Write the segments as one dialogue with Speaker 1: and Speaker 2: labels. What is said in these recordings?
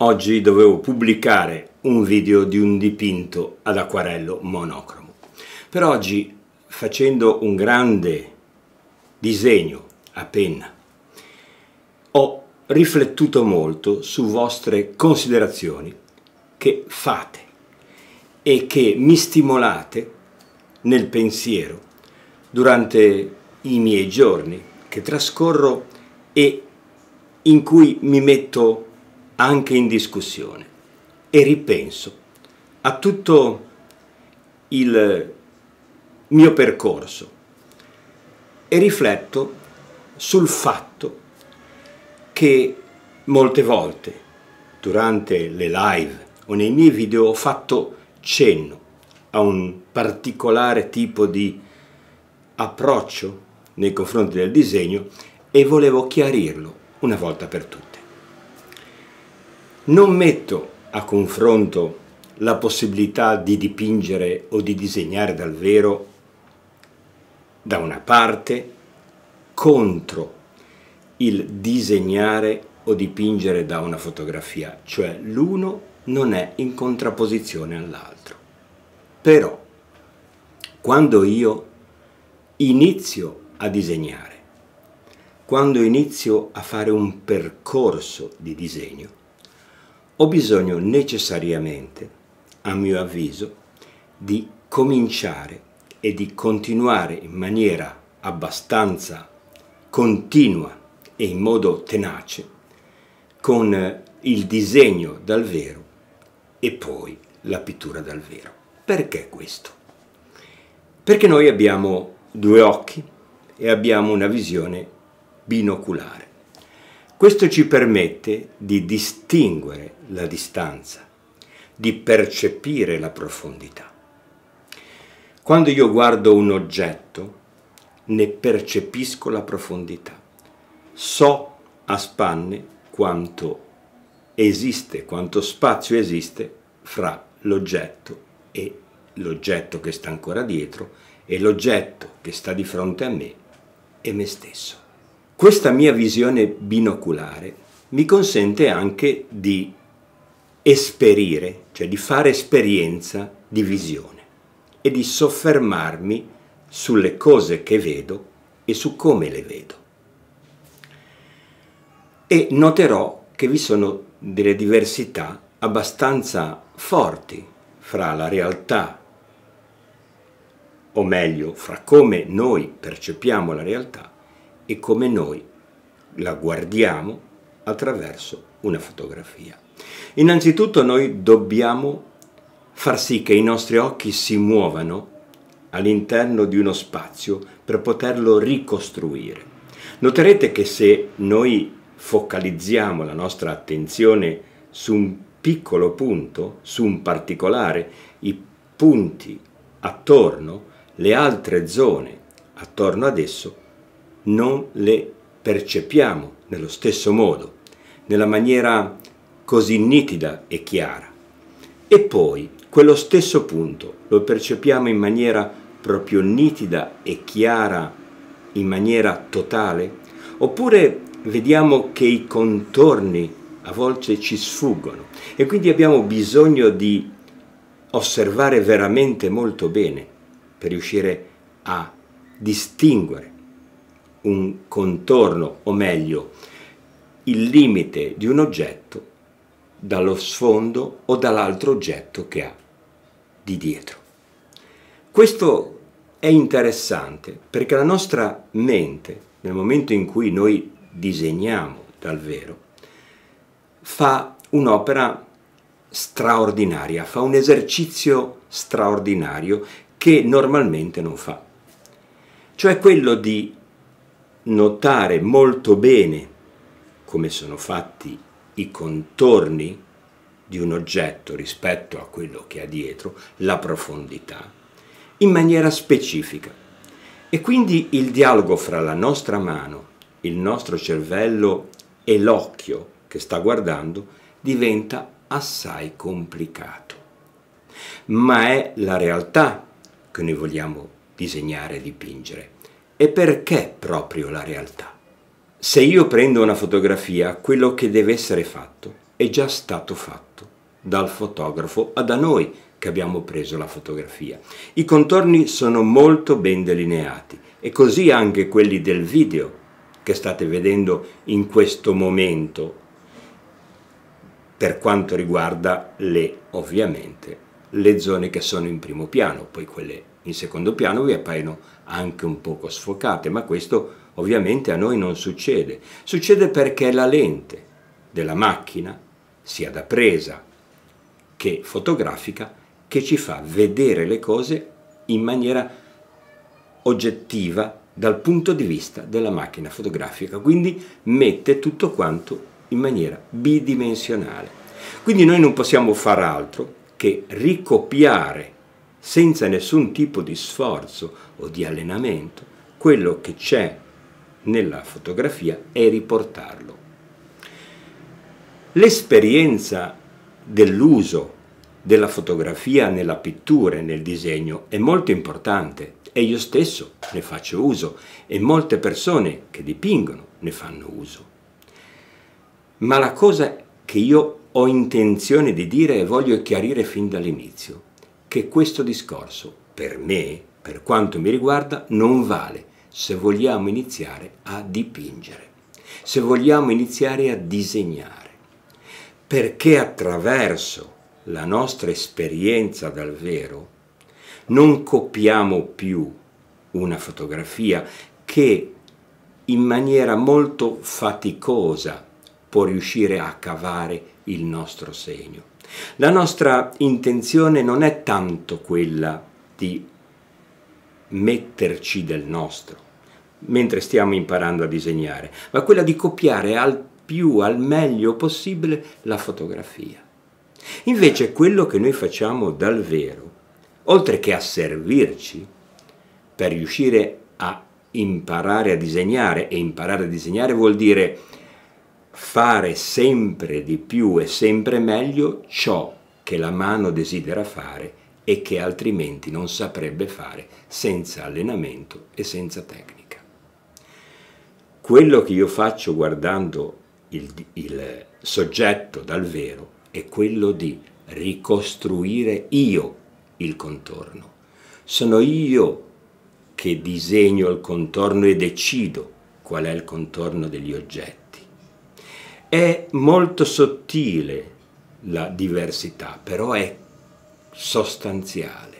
Speaker 1: Oggi dovevo pubblicare un video di un dipinto ad acquarello monocromo. Per oggi, facendo un grande disegno a penna, ho riflettuto molto su vostre considerazioni che fate e che mi stimolate nel pensiero durante i miei giorni che trascorro e in cui mi metto anche in discussione e ripenso a tutto il mio percorso e rifletto sul fatto che molte volte durante le live o nei miei video ho fatto cenno a un particolare tipo di approccio nei confronti del disegno e volevo chiarirlo una volta per tutte. Non metto a confronto la possibilità di dipingere o di disegnare dal vero da una parte contro il disegnare o dipingere da una fotografia, cioè l'uno non è in contrapposizione all'altro. Però quando io inizio a disegnare, quando inizio a fare un percorso di disegno, ho bisogno necessariamente, a mio avviso, di cominciare e di continuare in maniera abbastanza continua e in modo tenace con eh, il disegno dal vero e poi la pittura dal vero. Perché questo? Perché noi abbiamo due occhi e abbiamo una visione binoculare. Questo ci permette di distinguere la distanza, di percepire la profondità. Quando io guardo un oggetto, ne percepisco la profondità. So a spanne quanto esiste, quanto spazio esiste fra l'oggetto e l'oggetto che sta ancora dietro e l'oggetto che sta di fronte a me e me stesso. Questa mia visione binoculare mi consente anche di esperire, cioè di fare esperienza di visione e di soffermarmi sulle cose che vedo e su come le vedo. E noterò che vi sono delle diversità abbastanza forti fra la realtà, o meglio, fra come noi percepiamo la realtà e come noi la guardiamo attraverso una fotografia. Innanzitutto noi dobbiamo far sì che i nostri occhi si muovano all'interno di uno spazio per poterlo ricostruire. Noterete che se noi focalizziamo la nostra attenzione su un piccolo punto, su un particolare, i punti attorno, le altre zone attorno ad esso non le percepiamo nello stesso modo, nella maniera così nitida e chiara. E poi quello stesso punto lo percepiamo in maniera proprio nitida e chiara, in maniera totale? Oppure vediamo che i contorni a volte ci sfuggono e quindi abbiamo bisogno di osservare veramente molto bene per riuscire a distinguere un contorno, o meglio, il limite di un oggetto dallo sfondo o dall'altro oggetto che ha di dietro. Questo è interessante perché la nostra mente, nel momento in cui noi disegniamo dal vero, fa un'opera straordinaria, fa un esercizio straordinario che normalmente non fa, cioè quello di notare molto bene come sono fatti i contorni di un oggetto rispetto a quello che ha dietro, la profondità, in maniera specifica. E quindi il dialogo fra la nostra mano, il nostro cervello e l'occhio che sta guardando diventa assai complicato. Ma è la realtà che noi vogliamo disegnare e dipingere e perché proprio la realtà? Se io prendo una fotografia, quello che deve essere fatto è già stato fatto dal fotografo a da noi che abbiamo preso la fotografia. I contorni sono molto ben delineati e così anche quelli del video che state vedendo in questo momento per quanto riguarda le, ovviamente, le zone che sono in primo piano, poi quelle in secondo piano vi appaiono anche un poco sfocate, ma questo ovviamente a noi non succede. Succede perché la lente della macchina, sia da presa che fotografica, che ci fa vedere le cose in maniera oggettiva dal punto di vista della macchina fotografica, quindi mette tutto quanto in maniera bidimensionale. Quindi noi non possiamo far altro che ricopiare senza nessun tipo di sforzo o di allenamento, quello che c'è nella fotografia è riportarlo. L'esperienza dell'uso della fotografia nella pittura e nel disegno è molto importante e io stesso ne faccio uso e molte persone che dipingono ne fanno uso. Ma la cosa che io ho intenzione di dire e voglio chiarire fin dall'inizio che questo discorso, per me, per quanto mi riguarda, non vale se vogliamo iniziare a dipingere, se vogliamo iniziare a disegnare, perché attraverso la nostra esperienza dal vero non copiamo più una fotografia che in maniera molto faticosa può riuscire a cavare il nostro segno la nostra intenzione non è tanto quella di metterci del nostro, mentre stiamo imparando a disegnare, ma quella di copiare al più, al meglio possibile la fotografia. Invece quello che noi facciamo dal vero, oltre che a servirci per riuscire a imparare a disegnare, e imparare a disegnare vuol dire fare sempre di più e sempre meglio ciò che la mano desidera fare e che altrimenti non saprebbe fare senza allenamento e senza tecnica. Quello che io faccio guardando il, il soggetto dal vero è quello di ricostruire io il contorno. Sono io che disegno il contorno e decido qual è il contorno degli oggetti è molto sottile la diversità, però è sostanziale.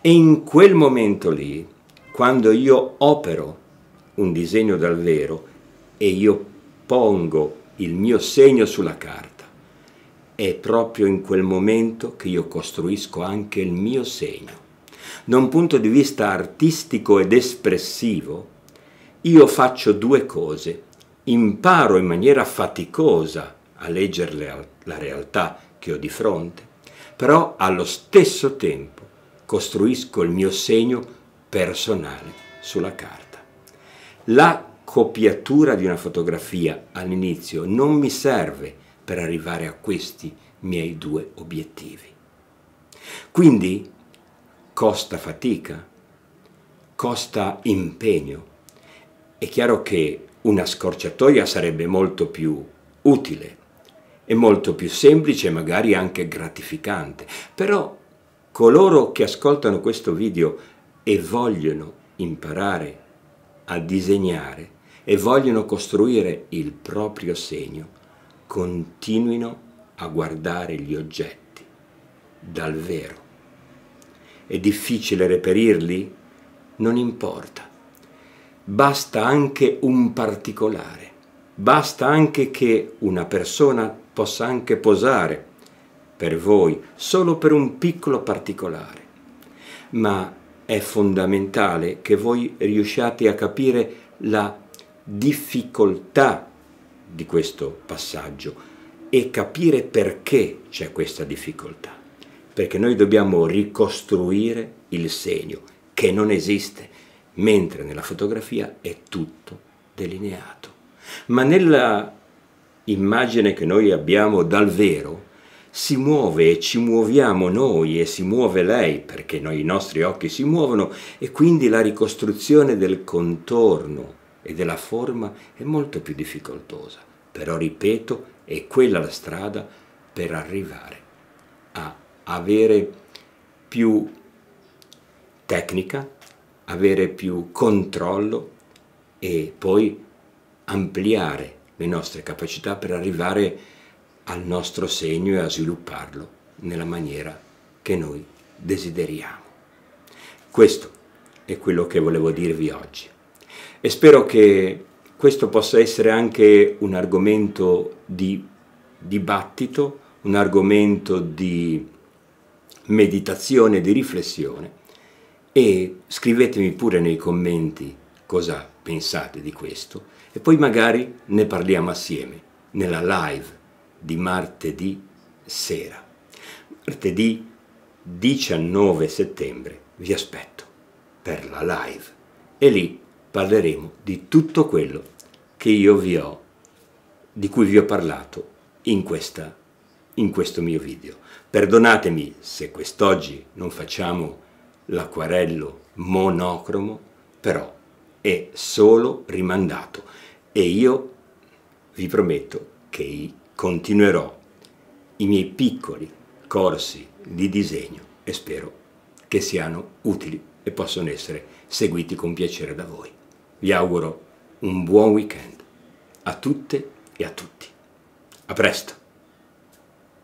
Speaker 1: E in quel momento lì, quando io opero un disegno dal vero e io pongo il mio segno sulla carta, è proprio in quel momento che io costruisco anche il mio segno. Da un punto di vista artistico ed espressivo, io faccio due cose imparo in maniera faticosa a leggere la realtà che ho di fronte, però allo stesso tempo costruisco il mio segno personale sulla carta. La copiatura di una fotografia all'inizio non mi serve per arrivare a questi miei due obiettivi. Quindi costa fatica, costa impegno. È chiaro che una scorciatoia sarebbe molto più utile e molto più semplice e magari anche gratificante. Però coloro che ascoltano questo video e vogliono imparare a disegnare e vogliono costruire il proprio segno, continuino a guardare gli oggetti dal vero. È difficile reperirli? Non importa basta anche un particolare, basta anche che una persona possa anche posare per voi solo per un piccolo particolare, ma è fondamentale che voi riusciate a capire la difficoltà di questo passaggio e capire perché c'è questa difficoltà, perché noi dobbiamo ricostruire il segno che non esiste mentre nella fotografia è tutto delineato. Ma nella immagine che noi abbiamo dal vero si muove e ci muoviamo noi e si muove lei perché noi, i nostri occhi si muovono e quindi la ricostruzione del contorno e della forma è molto più difficoltosa. Però ripeto, è quella la strada per arrivare a avere più tecnica, avere più controllo e poi ampliare le nostre capacità per arrivare al nostro segno e a svilupparlo nella maniera che noi desideriamo. Questo è quello che volevo dirvi oggi e spero che questo possa essere anche un argomento di dibattito, un argomento di meditazione, di riflessione e scrivetemi pure nei commenti cosa pensate di questo e poi magari ne parliamo assieme nella live di martedì sera. Martedì 19 settembre vi aspetto per la live e lì parleremo di tutto quello che io vi ho, di cui vi ho parlato in, questa, in questo mio video. Perdonatemi se quest'oggi non facciamo l'acquarello monocromo però è solo rimandato e io vi prometto che continuerò i miei piccoli corsi di disegno e spero che siano utili e possano essere seguiti con piacere da voi. Vi auguro un buon weekend a tutte e a tutti. A presto!